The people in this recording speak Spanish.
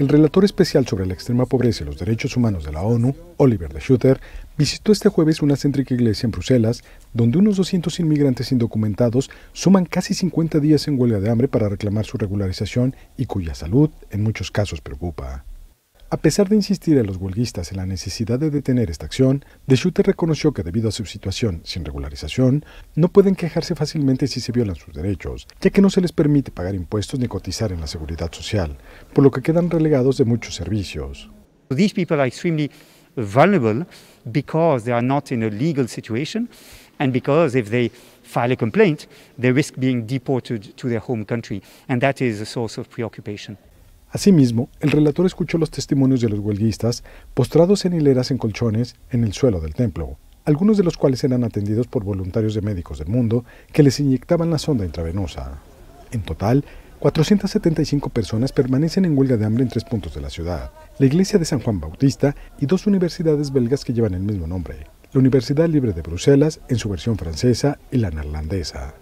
El relator especial sobre la extrema pobreza y los derechos humanos de la ONU, Oliver de Schutter, visitó este jueves una céntrica iglesia en Bruselas, donde unos 200 inmigrantes indocumentados suman casi 50 días en huelga de hambre para reclamar su regularización y cuya salud en muchos casos preocupa. A pesar de insistir a los huelguistas en la necesidad de detener esta acción, De reconoció que debido a su situación sin regularización, no pueden quejarse fácilmente si se violan sus derechos, ya que no se les permite pagar impuestos ni cotizar en la seguridad social, por lo que quedan relegados de muchos servicios. These people are extremely vulnerable because they are not in a legal situation and because if they file a complaint, they risk being deported to their home country, and that is a source of preoccupation. Asimismo, el relator escuchó los testimonios de los huelguistas postrados en hileras en colchones en el suelo del templo, algunos de los cuales eran atendidos por voluntarios de médicos del mundo que les inyectaban la sonda intravenosa. En total, 475 personas permanecen en huelga de hambre en tres puntos de la ciudad, la iglesia de San Juan Bautista y dos universidades belgas que llevan el mismo nombre, la Universidad Libre de Bruselas en su versión francesa y la neerlandesa.